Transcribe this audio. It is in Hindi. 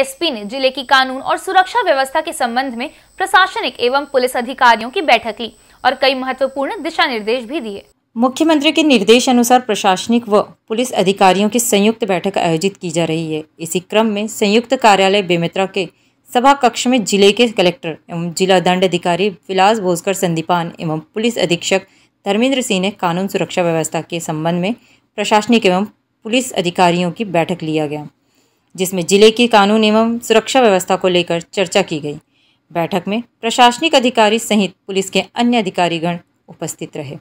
एसपी ने जिले की कानून और सुरक्षा व्यवस्था के संबंध में प्रशासनिक एवं पुलिस अधिकारियों की बैठक ली और कई महत्वपूर्ण दिशा निर्देश भी दिए मुख्यमंत्री के निर्देश अनुसार प्रशासनिक व पुलिस अधिकारियों की संयुक्त बैठक आयोजित की जा रही है इसी क्रम में संयुक्त कार्यालय बेमित्रा के सभा कक्ष में जिले के कलेक्टर एवं जिला दंड अधिकारी विलास भोजकर संदीपान एवं पुलिस अधीक्षक धर्मेंद्र सिंह ने कानून सुरक्षा व्यवस्था के संबंध में प्रशासनिक एवं पुलिस अधिकारियों की बैठक लिया गया जिसमें जिले की कानून एवं सुरक्षा व्यवस्था को लेकर चर्चा की गई बैठक में प्रशासनिक अधिकारी सहित पुलिस के अन्य अधिकारीगण उपस्थित रहे